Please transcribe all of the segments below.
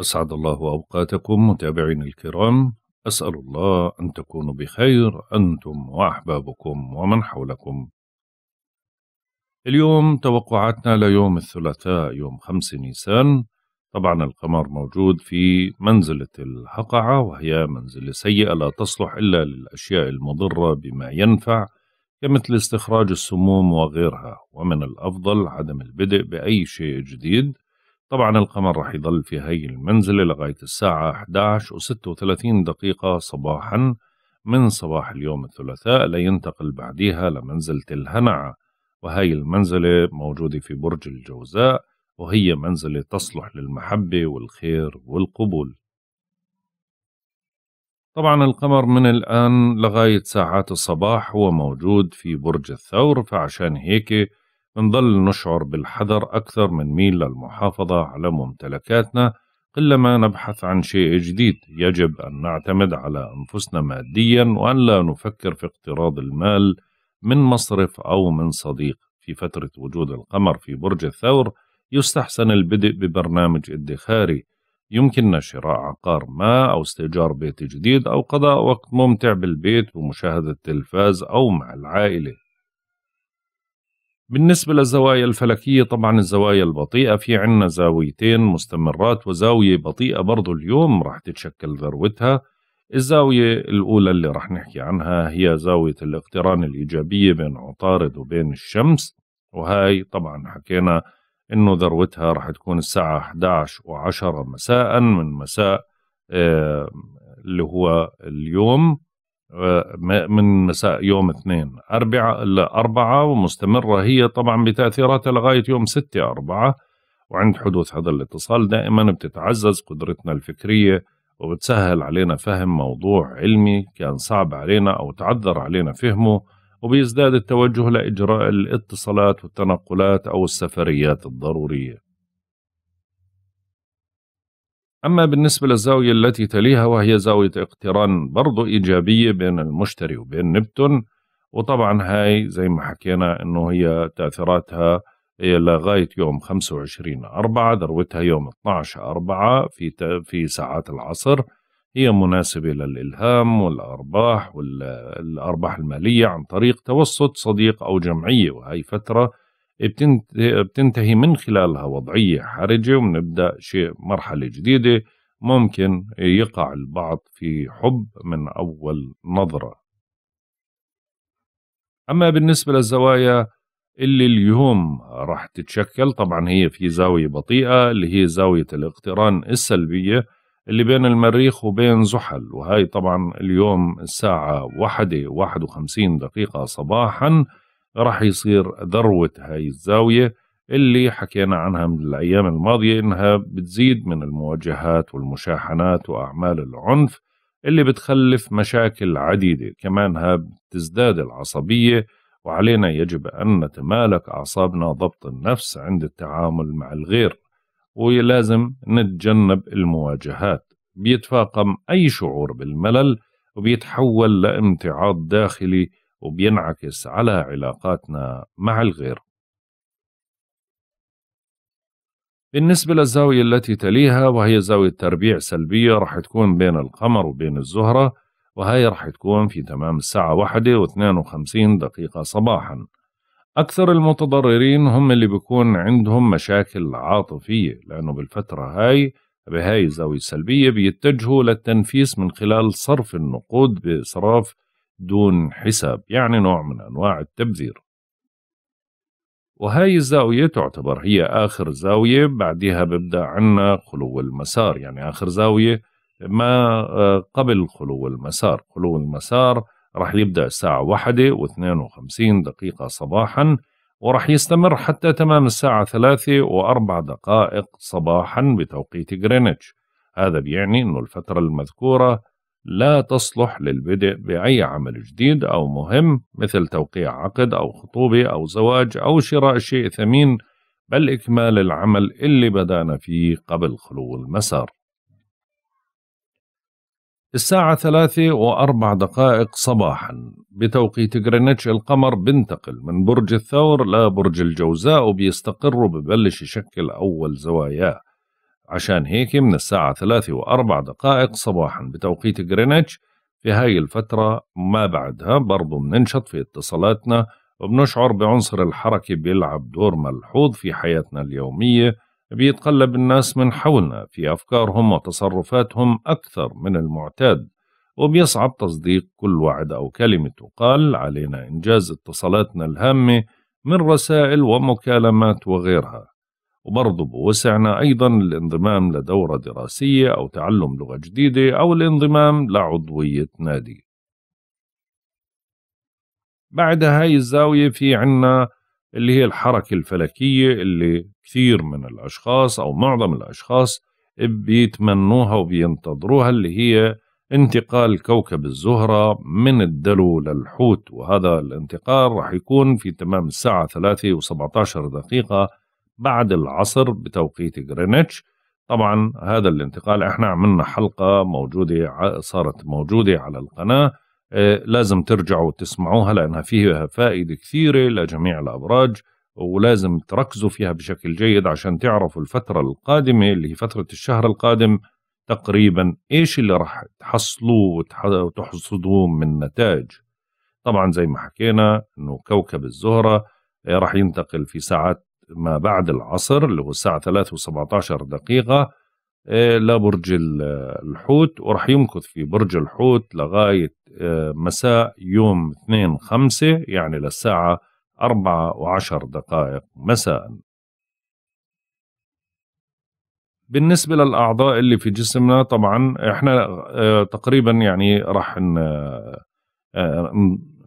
أسعد الله أوقاتكم متابعين الكرام أسأل الله أن تكونوا بخير أنتم وأحبابكم ومن حولكم اليوم توقعاتنا ليوم الثلاثاء يوم 5 نيسان طبعا القمر موجود في منزلة الحقعة وهي منزلة سيئة لا تصلح إلا للأشياء المضرة بما ينفع كمثل استخراج السموم وغيرها ومن الأفضل عدم البدء بأي شيء جديد طبعا القمر رح يضل في هاي المنزلة لغاية الساعة 11 و 36 دقيقة صباحا من صباح اليوم الثلاثاء لينتقل بعديها لمنزلة الهنعة وهي المنزلة موجودة في برج الجوزاء وهي منزلة تصلح للمحبة والخير والقبول طبعا القمر من الآن لغاية ساعات الصباح هو موجود في برج الثور فعشان هيك نظل نشعر بالحذر أكثر من ميل للمحافظة على ممتلكاتنا قلما نبحث عن شيء جديد يجب أن نعتمد على أنفسنا ماديا وأن لا نفكر في اقتراض المال من مصرف أو من صديق في فترة وجود القمر في برج الثور يستحسن البدء ببرنامج ادخاري يمكننا شراء عقار ما أو استئجار بيت جديد أو قضاء وقت ممتع بالبيت ومشاهدة التلفاز أو مع العائلة بالنسبة للزوايا الفلكية طبعا الزوايا البطيئة في عنا زاويتين مستمرات وزاوية بطيئة برضو اليوم راح تتشكل ذروتها الزاوية الأولى اللي راح نحكي عنها هي زاوية الاقتران الإيجابية بين عطارد وبين الشمس وهاي طبعا حكينا انه ذروتها راح تكون الساعة 11 وعشرة مساء من مساء آه، اللي هو اليوم من مساء يوم اثنين أربعة أربعة ومستمرة هي طبعا بتأثيراتها لغاية يوم ستة أربعة وعند حدوث هذا الاتصال دائما بتتعزز قدرتنا الفكرية وبتسهل علينا فهم موضوع علمي كان صعب علينا أو تعذر علينا فهمه وبيزداد التوجه لإجراء الاتصالات والتنقلات أو السفريات الضرورية أما بالنسبة للزاوية التي تليها وهي زاوية اقتران برضو إيجابية بين المشتري وبين نبتون وطبعا هاي زي ما حكينا أنه هي تأثيراتها هي لغاية يوم 25 أربعة ذروتها يوم 12 أربعة في, في ساعات العصر هي مناسبة للإلهام والأرباح والأرباح المالية عن طريق توسط صديق أو جمعية وهي فترة بتنتهي من خلالها وضعية حرجة ونبدأ شيء مرحلة جديدة ممكن يقع البعض في حب من أول نظرة أما بالنسبة للزوايا اللي اليوم راح تتشكل طبعا هي في زاوية بطيئة اللي هي زاوية الاقتران السلبية اللي بين المريخ وبين زحل وهي طبعا اليوم الساعة واحدة واحد وخمسين دقيقة صباحاً راح يصير ذروة هاي الزاوية اللي حكينا عنها من الأيام الماضية إنها بتزيد من المواجهات والمشاحنات وأعمال العنف اللي بتخلف مشاكل عديدة كمانها بتزداد العصبية وعلينا يجب أن نتمالك أعصابنا ضبط النفس عند التعامل مع الغير ولازم نتجنب المواجهات بيتفاقم أي شعور بالملل وبيتحول لامتعاض داخلي وبينعكس على علاقاتنا مع الغير بالنسبة للزاوية التي تليها وهي زاوية تربيع سلبية راح تكون بين القمر وبين الزهرة وهي راح تكون في تمام الساعة واحدة واثنين وخمسين دقيقة صباحا أكثر المتضررين هم اللي بيكون عندهم مشاكل عاطفية لأنه بالفترة هاي بهاي الزاوية السلبية بيتجهوا للتنفيس من خلال صرف النقود بإسراف دون حساب يعني نوع من أنواع التبذير وهاي الزاوية تعتبر هي آخر زاوية بعدها ببدأ عنا خلو المسار يعني آخر زاوية ما آه، قبل خلو المسار خلو المسار رح يبدأ الساعة واحدة واثنين وخمسين دقيقة صباحا ورح يستمر حتى تمام الساعة ثلاثة وأربع دقائق صباحا بتوقيت جرينتش هذا بيعني أنه الفترة المذكورة لا تصلح للبدء بأي عمل جديد أو مهم مثل توقيع عقد أو خطوبة أو زواج أو شراء شيء ثمين بل إكمال العمل اللي بدأنا فيه قبل خلو المسار الساعة ثلاثة وأربع دقائق صباحا بتوقيت غرينتش القمر بنتقل من برج الثور لبرج الجوزاء وبيستقر وببلش يشكل أول زواياه عشان هيك من الساعة ثلاثة وأربع دقائق صباحا بتوقيت غرينتش في هاي الفترة ما بعدها برضو بننشط في اتصالاتنا وبنشعر بعنصر الحركة بيلعب دور ملحوظ في حياتنا اليومية بيتقلب الناس من حولنا في أفكارهم وتصرفاتهم أكثر من المعتاد وبيصعب تصديق كل وعد أو كلمة تقال علينا إنجاز اتصالاتنا الهامة من رسائل ومكالمات وغيرها وبرضه بوسعنا أيضا الانضمام لدورة دراسية أو تعلم لغة جديدة أو الانضمام لعضوية نادي بعد هاي الزاوية في عنا اللي هي الحركة الفلكية اللي كثير من الأشخاص أو معظم الأشخاص بيتمنوها وبينتظروها اللي هي انتقال كوكب الزهرة من الدلو للحوت وهذا الانتقال راح يكون في تمام الساعة 3 و17 دقيقة بعد العصر بتوقيت غرينتش طبعا هذا الانتقال احنا عملنا حلقه موجوده صارت موجوده على القناه آه، لازم ترجعوا تسمعوها لانها فيها فائده كثيره لجميع الابراج ولازم تركزوا فيها بشكل جيد عشان تعرفوا الفتره القادمه اللي هي فتره الشهر القادم تقريبا ايش اللي راح تحصلوه وتحصدوه من نتائج طبعا زي ما حكينا انه كوكب الزهره آه، راح ينتقل في ساعات ما بعد العصر اللي هو الساعة 3 و17 دقيقة آه، لبرج الحوت وراح يمكث في برج الحوت لغاية آه، مساء يوم 2 5 يعني للساعة 4 و10 دقائق مساء بالنسبة للأعضاء اللي في جسمنا طبعا احنا آه، تقريبا يعني راح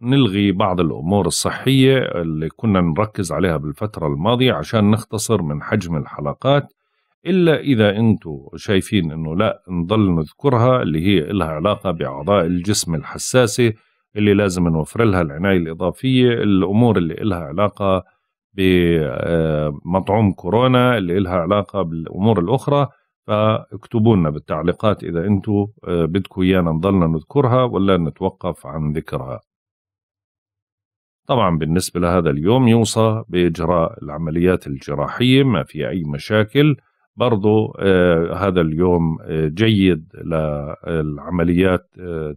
نلغي بعض الأمور الصحية اللي كنا نركز عليها بالفترة الماضية عشان نختصر من حجم الحلقات إلا إذا أنتوا شايفين أنه لا نضل نذكرها اللي هي إلها علاقة بأعضاء الجسم الحساسة اللي لازم نوفر لها العناية الإضافية الأمور اللي إلها علاقة بمطعوم آه، كورونا اللي إلها علاقة بالأمور الأخرى فاكتبونا لنا بالتعليقات إذا أنتوا آه، بدكم إيانا نضلنا نذكرها ولا نتوقف عن ذكرها طبعا بالنسبة لهذا اليوم يوصى بإجراء العمليات الجراحية ما في أي مشاكل برضو آه، هذا اليوم آه، جيد للعمليات آه،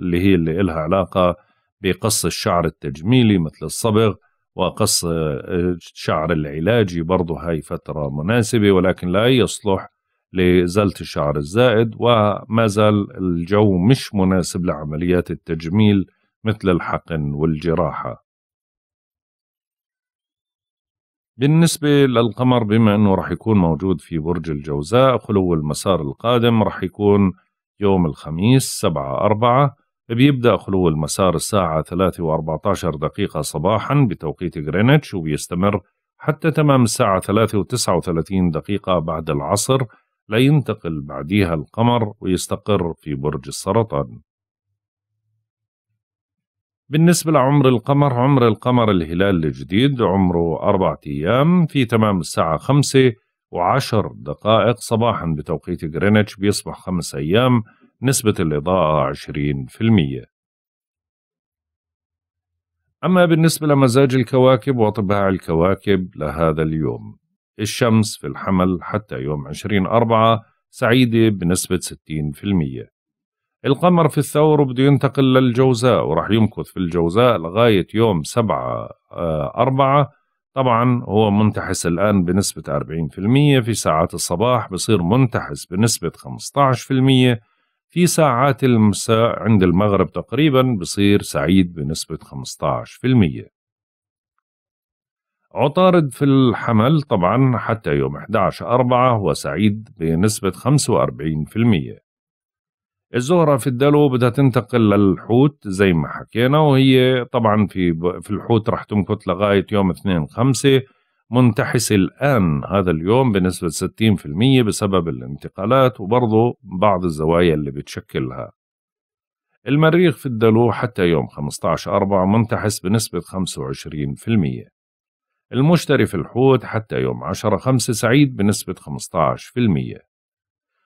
اللي هي اللي إلها علاقة بقص الشعر التجميلي مثل الصبغ وقص الشعر العلاجي برضو هاي فترة مناسبة ولكن لا يصلح لزلة الشعر الزائد وما زال الجو مش مناسب لعمليات التجميل مثل الحقن والجراحة بالنسبة للقمر بما أنه رح يكون موجود في برج الجوزاء خلو المسار القادم رح يكون يوم الخميس 7 4 بيبدأ خلو المسار الساعة ثلاثة وأربعة عشر دقيقة صباحا بتوقيت غرينتش وبيستمر حتى تمام الساعة ثلاثة وتسعة وثلاثين دقيقة بعد العصر لينتقل بعديها القمر ويستقر في برج السرطان بالنسبة لعمر القمر عمر القمر الهلال الجديد عمره أربعة أيام في تمام الساعة خمسة وعشر دقائق صباحا بتوقيت غرينتش بيصبح خمس أيام نسبة الإضاءة عشرين في المية أما بالنسبة لمزاج الكواكب وطباع الكواكب لهذا اليوم الشمس في الحمل حتى يوم عشرين أربعة سعيدة بنسبة ستين في المية القمر في الثور بده ينتقل للجوزاء وراح يمكث في الجوزاء لغاية يوم سبعة آه، أربعة طبعا هو منتحس الآن بنسبة 40% في ساعات الصباح بصير منتحس بنسبة 15% في ساعات المساء عند المغرب تقريبا بصير سعيد بنسبة 15% عطارد في الحمل طبعا حتى يوم 11 أربعة هو سعيد بنسبة 45% الزهرة في الدلو بدها تنتقل للحوت زي ما حكينا وهي طبعا في في الحوت رح تمكث لغاية يوم 2 5 منتحس الآن هذا اليوم بنسبة 60% بسبب الانتقالات وبرضه بعض الزوايا اللي بتشكلها المريخ في الدلو حتى يوم 15 أربعة منتحس بنسبة 25% المشتري في الحوت حتى يوم 10 5 سعيد بنسبة 15%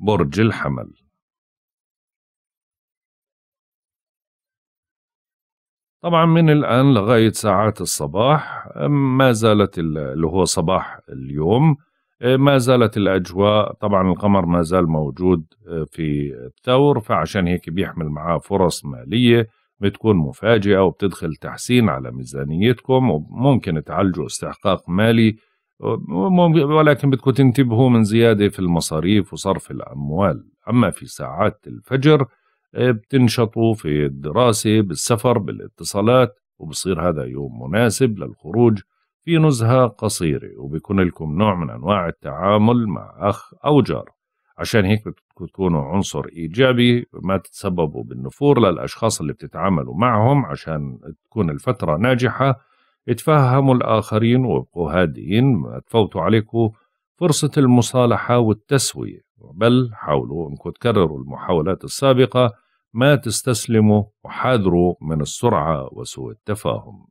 برج الحمل طبعا من الآن لغاية ساعات الصباح ما زالت اللي هو صباح اليوم أه، ما زالت الأجواء طبعا القمر ما زال موجود أه، في الثور فعشان هيك بيحمل معاه فرص مالية بتكون مفاجئة وبتدخل تحسين على ميزانيتكم وممكن تعالجوا استحقاق مالي ولكن بدكم تنتبهوا من زيادة في المصاريف وصرف الأموال أما في ساعات الفجر آه، بتنشطوا في الدراسة بالسفر بالاتصالات وبصير هذا يوم مناسب للخروج في نزهة قصيرة وبيكون لكم نوع من أنواع التعامل مع أخ أو جار عشان هيك بتكونوا عنصر إيجابي ما تتسببوا بالنفور للأشخاص اللي بتتعاملوا معهم عشان تكون الفترة ناجحة اتفهموا الآخرين وابقوا هادئين ما تفوتوا عليكم فرصة المصالحة والتسوية بل حاولوا أنكم تكرروا المحاولات السابقة ما تستسلموا وحاذروا من السرعة وسوء التفاهم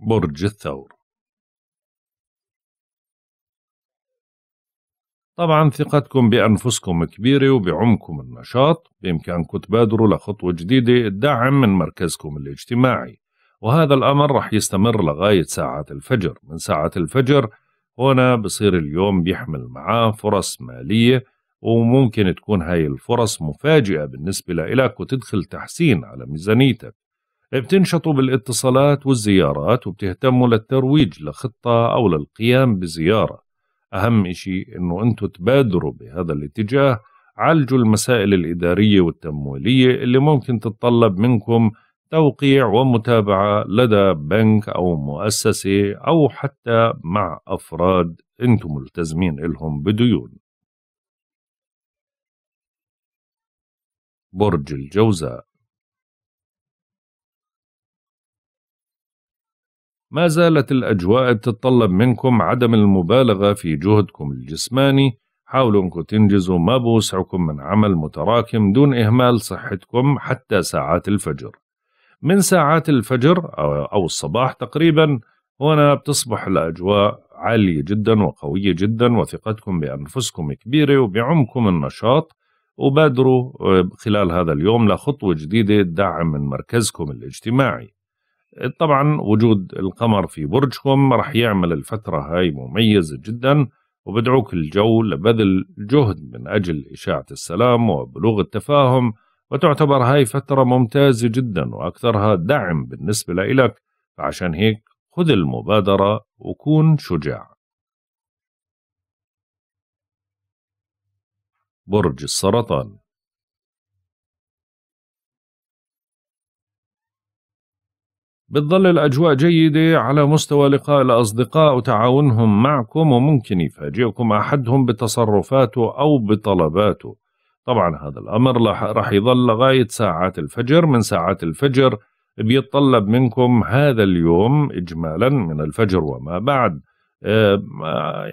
برج الثور طبعا ثقتكم بأنفسكم كبيرة وبعمكم النشاط بإمكانكم تبادروا لخطوة جديدة الدعم من مركزكم الاجتماعي وهذا الأمر رح يستمر لغاية ساعة الفجر من ساعة الفجر هنا بصير اليوم بيحمل معاه فرص مالية وممكن تكون هاي الفرص مفاجئة بالنسبة لإلك وتدخل تحسين على ميزانيتك بتنشطوا بالاتصالات والزيارات وبتهتموا للترويج لخطة أو للقيام بزيارة أهم شيء أنه أنتم تبادروا بهذا الاتجاه عالجوا المسائل الإدارية والتمويلية اللي ممكن تتطلب منكم توقيع ومتابعة لدى بنك أو مؤسسة أو حتى مع أفراد أنتم ملتزمين إلهم بديون برج الجوزاء ما زالت الأجواء تتطلب منكم عدم المبالغة في جهدكم الجسماني حاولوا أنكم تنجزوا ما بوسعكم من عمل متراكم دون إهمال صحتكم حتى ساعات الفجر من ساعات الفجر أو الصباح تقريبا هنا بتصبح الأجواء عالية جدا وقوية جدا وثقتكم بأنفسكم كبيرة وبعمكم النشاط وبادروا آه، خلال هذا اليوم لخطوة جديدة تدعم من مركزكم الاجتماعي طبعا وجود القمر في برجكم راح يعمل الفترة هاي مميزة جدا وبدعوك الجو لبذل جهد من أجل إشاعة السلام وبلوغ التفاهم وتعتبر هاي فترة ممتازة جدا وأكثرها دعم بالنسبة لإلك فعشان هيك خذ المبادرة وكون شجاع برج السرطان بتظل الأجواء جيدة على مستوى لقاء الأصدقاء وتعاونهم معكم وممكن يفاجئكم أحدهم بتصرفاته أو بطلباته طبعا هذا الأمر راح يظل لغاية ساعات الفجر من ساعات الفجر بيتطلب منكم هذا اليوم إجمالا من الفجر وما بعد آه،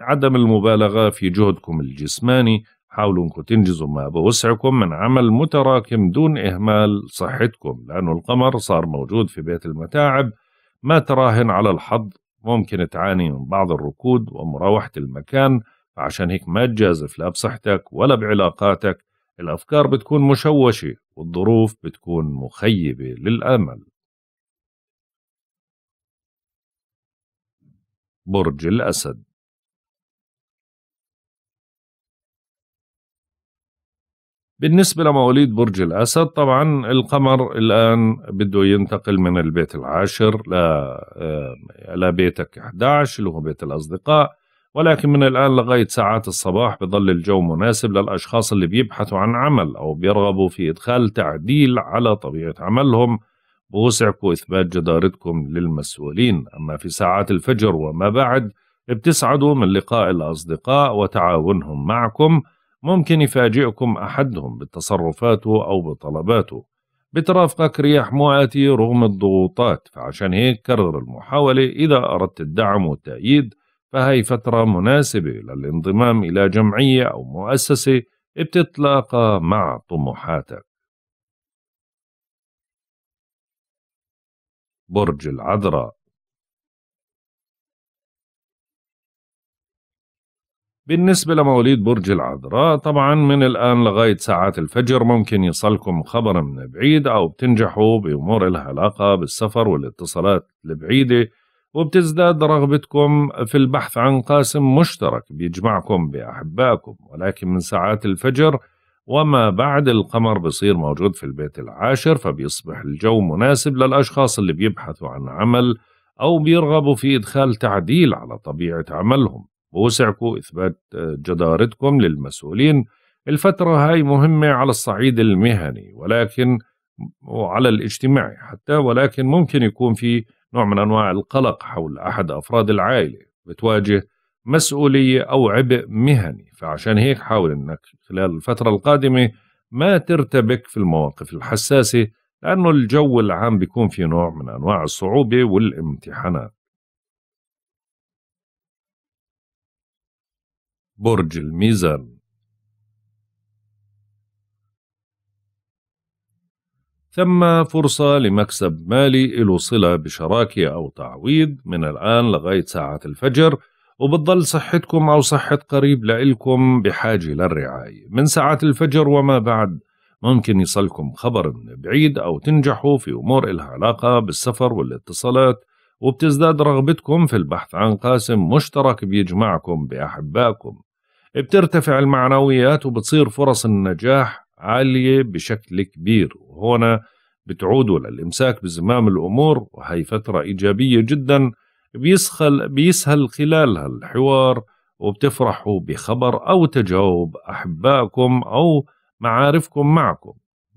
عدم المبالغة في جهدكم الجسماني حاولوا انكم تنجزوا ما بوسعكم من عمل متراكم دون اهمال صحتكم لانه القمر صار موجود في بيت المتاعب ما تراهن على الحظ ممكن تعاني من بعض الركود ومراوحة المكان فعشان هيك ما تجازف لا بصحتك ولا بعلاقاتك الأفكار بتكون مشوشة والظروف بتكون مخيبة للأمل برج الأسد بالنسبة لمواليد برج الأسد طبعا القمر الآن بده ينتقل من البيت العاشر آه، لبيتك 11 اللي هو بيت الأصدقاء ولكن من الآن لغاية ساعات الصباح بظل الجو مناسب للأشخاص اللي بيبحثوا عن عمل أو بيرغبوا في إدخال تعديل على طبيعة عملهم بوسعكم إثبات جدارتكم للمسؤولين أما في ساعات الفجر وما بعد بتسعدوا من لقاء الأصدقاء وتعاونهم معكم ممكن يفاجئكم أحدهم بتصرفاته أو بطلباته بترافقك رياح معاتي رغم الضغوطات فعشان هيك كرر المحاولة إذا أردت الدعم والتأييد فهي فترة مناسبة للانضمام إلى جمعية أو مؤسسة بتتلاقى مع طموحاتك برج العذراء بالنسبة لمواليد برج العذراء طبعا من الآن لغاية ساعات الفجر ممكن يصلكم خبر من بعيد أو بتنجحوا بأمور لها علاقة بالسفر والاتصالات البعيدة وبتزداد رغبتكم في البحث عن قاسم مشترك بيجمعكم بأحبائكم ولكن من ساعات الفجر وما بعد القمر بصير موجود في البيت العاشر فبيصبح الجو مناسب للأشخاص اللي بيبحثوا عن عمل أو بيرغبوا في إدخال تعديل على طبيعة عملهم بوسعكم إثبات آه، جدارتكم للمسؤولين الفترة هاي مهمة على الصعيد المهني ولكن وعلى الاجتماعي حتى ولكن ممكن يكون في نوع من أنواع القلق حول أحد أفراد العائلة بتواجه مسؤولية أو عبء مهني فعشان هيك حاول أنك خلال الفترة القادمة ما ترتبك في المواقف الحساسة لأنه الجو العام بيكون في نوع من أنواع الصعوبة والامتحانات برج الميزان ثم فرصة لمكسب مالي إلو صلة بشراكة أو تعويض من الآن لغاية ساعة الفجر وبتضل صحتكم أو صحة قريب لإلكم بحاجة للرعاية من ساعات الفجر وما بعد ممكن يصلكم خبر من بعيد أو تنجحوا في أمور إلها علاقة بالسفر والاتصالات وبتزداد رغبتكم في البحث عن قاسم مشترك بيجمعكم بأحبائكم بترتفع المعنويات وبتصير فرص النجاح عالية بشكل كبير وهنا بتعودوا للإمساك بزمام الأمور وهي فترة إيجابية جدا بيسخل بيسهل خلالها الحوار وبتفرحوا بخبر أو تجاوب أحبائكم أو معارفكم معكم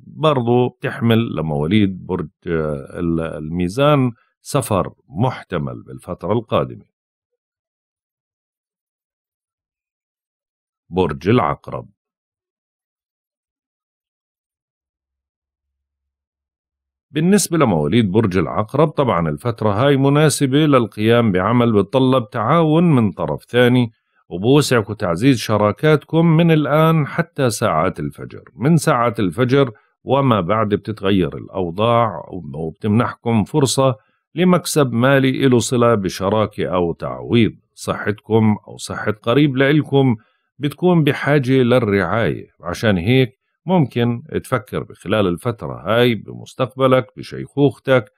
برضو بتحمل لمواليد برج الميزان سفر محتمل بالفترة القادمة برج العقرب بالنسبة لمواليد برج العقرب طبعا الفترة هاي مناسبة للقيام بعمل بتطلب تعاون من طرف ثاني وبوسعك تعزيز شراكاتكم من الآن حتى ساعات الفجر من ساعات الفجر وما بعد بتتغير الأوضاع وبتمنحكم فرصة لمكسب مالي إلو صلة بشراكة أو تعويض صحتكم أو صحة قريب لإلكم بتكون بحاجة للرعاية عشان هيك ممكن تفكر بخلال الفترة هاي بمستقبلك بشيخوختك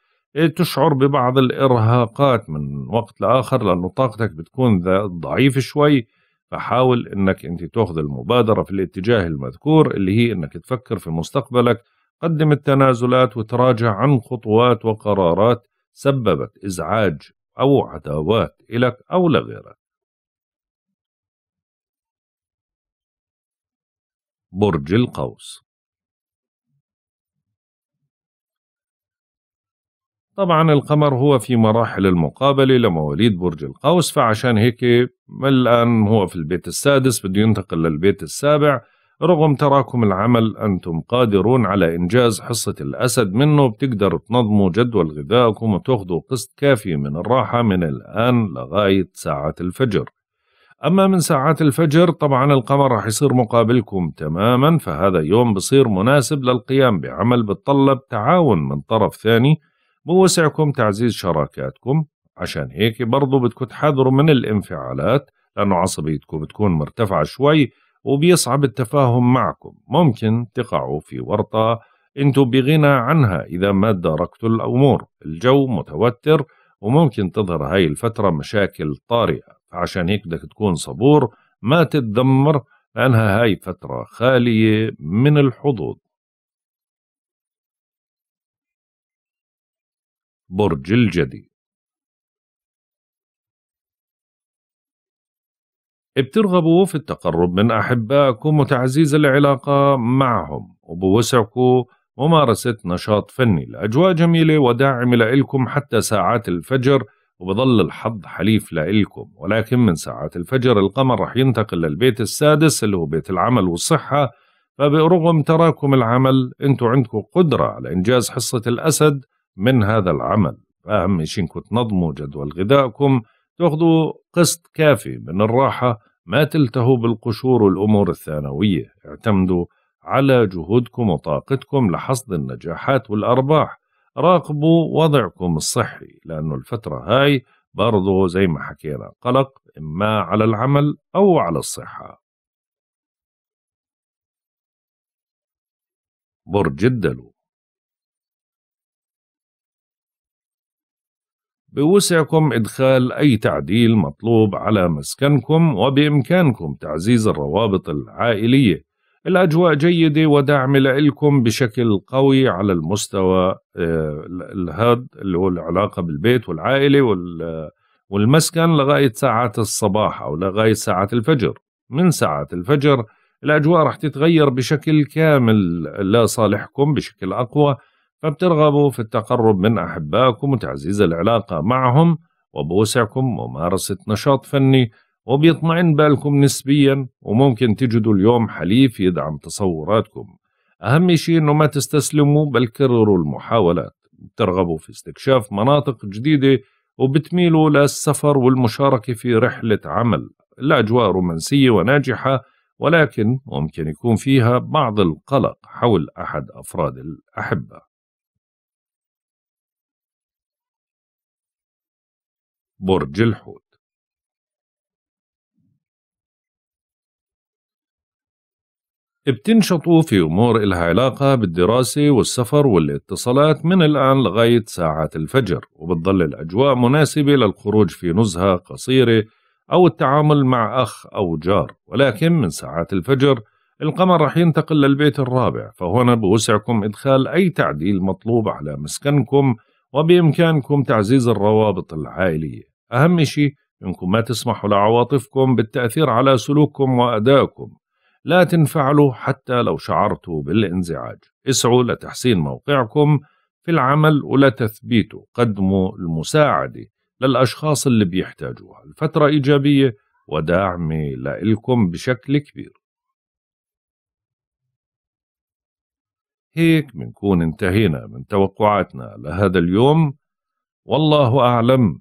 تشعر ببعض الإرهاقات من وقت لآخر لأنه طاقتك بتكون ضعيفة شوي فحاول أنك أنت تأخذ المبادرة في الاتجاه المذكور اللي هي أنك تفكر في مستقبلك قدم التنازلات وتراجع عن خطوات وقرارات سببت إزعاج أو عداوات إلك أو لغيرك برج القوس طبعا القمر هو في مراحل المقابلة لمواليد برج القوس فعشان هيك الآن هو في البيت السادس بده ينتقل للبيت السابع رغم تراكم العمل أنتم قادرون على إنجاز حصة الأسد منه بتقدروا تنظموا جدول غذائكم وتاخذوا قسط كافي من الراحة من الآن لغاية ساعة الفجر أما من ساعات الفجر طبعا القمر رح يصير مقابلكم تماما فهذا يوم بصير مناسب للقيام بعمل بتطلب تعاون من طرف ثاني بوسعكم تعزيز شراكاتكم عشان هيك برضو بدكم تحذروا من الانفعالات لأنه عصبيتكم بتكون مرتفعة شوي وبيصعب التفاهم معكم ممكن تقعوا في ورطة انتوا بغنى عنها إذا ما تداركتوا الأمور الجو متوتر وممكن تظهر هاي الفترة مشاكل طارئة فعشان هيك بدك تكون صبور ما تتذمر لأنها هاي فترة خالية من الحظوظ برج الجدي بترغبوا في التقرب من أحبائكم وتعزيز العلاقة معهم وبوسعكم ممارسة نشاط فني الأجواء جميلة وداعمة لإلكم حتى ساعات الفجر وبظل الحظ حليف لإلكم ولكن من ساعات الفجر القمر رح ينتقل للبيت السادس اللي هو بيت العمل والصحة فبرغم تراكم العمل انتوا عندكم قدرة على إنجاز حصة الأسد من هذا العمل فأهم شيء انكم تنظموا جدول غذائكم تأخذوا قسط كافي من الراحة ما تلتهوا بالقشور والأمور الثانوية اعتمدوا على جهودكم وطاقتكم لحصد النجاحات والأرباح راقبوا وضعكم الصحي لأنه الفترة هاي برضو زي ما حكينا قلق إما على العمل أو على الصحة برج الدلو بوسعكم إدخال أي تعديل مطلوب على مسكنكم وبإمكانكم تعزيز الروابط العائلية الأجواء جيدة ودعم لإلكم بشكل قوي على المستوى آه، الهاد اللي هو العلاقة بالبيت والعائلة والمسكن لغاية ساعات الصباح أو لغاية ساعات الفجر من ساعات الفجر الأجواء رح تتغير بشكل كامل لصالحكم بشكل أقوى فبترغبوا في التقرب من أحبائكم وتعزيز العلاقة معهم وبوسعكم ممارسة نشاط فني وبيطمئن بالكم نسبيا وممكن تجدوا اليوم حليف يدعم تصوراتكم أهم شيء أنه ما تستسلموا بل كرروا المحاولات بترغبوا في استكشاف مناطق جديدة وبتميلوا للسفر والمشاركة في رحلة عمل الأجواء رومانسية وناجحة ولكن ممكن يكون فيها بعض القلق حول أحد أفراد الأحبة برج الحوت بتنشطوا في أمور إلها علاقة بالدراسة والسفر والاتصالات من الآن لغاية ساعات الفجر وبتظل الأجواء مناسبة للخروج في نزهة قصيرة أو التعامل مع أخ أو جار ولكن من ساعات الفجر القمر رح ينتقل للبيت الرابع فهنا بوسعكم إدخال أي تعديل مطلوب على مسكنكم وبإمكانكم تعزيز الروابط العائلية أهم شيء إنكم ما تسمحوا لعواطفكم بالتأثير على سلوككم وأدائكم لا تنفعلوا حتى لو شعرتوا بالانزعاج اسعوا لتحسين موقعكم في العمل ولتثبيته قدموا المساعدة للأشخاص اللي بيحتاجوها الفترة إيجابية وداعمة لإلكم بشكل كبير هيك منكون انتهينا من توقعاتنا لهذا اليوم والله أعلم